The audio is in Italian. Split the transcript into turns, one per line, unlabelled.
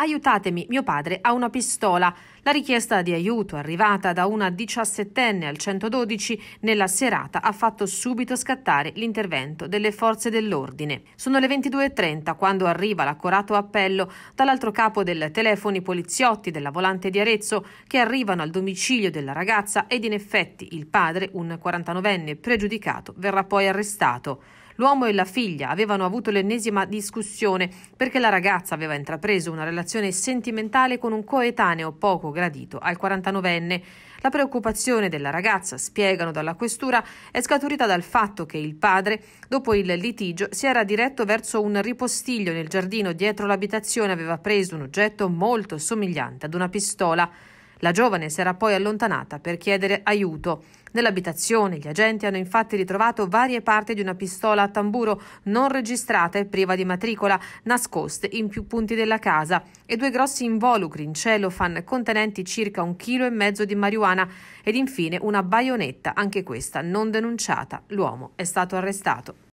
aiutatemi, mio padre ha una pistola. La richiesta di aiuto arrivata da una 17enne al 112 nella serata ha fatto subito scattare l'intervento delle forze dell'ordine. Sono le 22.30 quando arriva l'accorato appello dall'altro capo del telefono i poliziotti della volante di Arezzo che arrivano al domicilio della ragazza ed in effetti il padre, un 49enne pregiudicato, verrà poi arrestato. L'uomo e la figlia avevano avuto l'ennesima discussione perché la ragazza aveva intrapreso una relazione sentimentale con un coetaneo poco gradito al 49enne. La preoccupazione della ragazza, spiegano dalla questura, è scaturita dal fatto che il padre, dopo il litigio, si era diretto verso un ripostiglio nel giardino dietro l'abitazione, e aveva preso un oggetto molto somigliante ad una pistola. La giovane si era poi allontanata per chiedere aiuto. Nell'abitazione gli agenti hanno infatti ritrovato varie parti di una pistola a tamburo non registrata e priva di matricola, nascoste in più punti della casa, e due grossi involucri in cellofan contenenti circa un chilo e mezzo di marijuana ed infine una baionetta, anche questa non denunciata. L'uomo è stato arrestato.